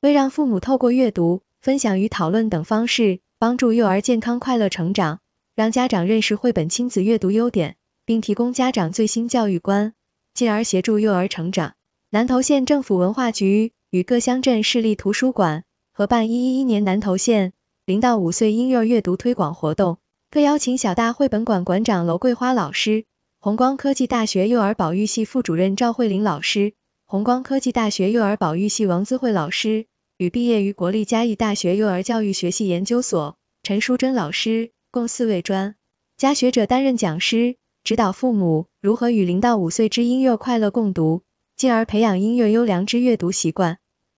为让父母透过阅读、分享与讨论等方式，帮助幼儿健康快乐成长，让家长认识绘本亲子阅读优点，并提供家长最新教育观，进而协助幼儿成长。南投县政府文化局与各乡镇市立图书馆合办一一一年南投县零到五岁婴幼儿阅读推广活动，特邀请小大绘本馆馆长娄桂花老师、红光科技大学幼儿保育系副主任赵慧玲老师。红光科技大学幼儿保育系王姿慧老师与毕业于国立嘉义大学幼儿教育学系研究所陈淑珍老师，共四位专家学者担任讲师，指导父母如何与零到五岁之音乐快乐共读，进而培养音乐优良之阅读习惯。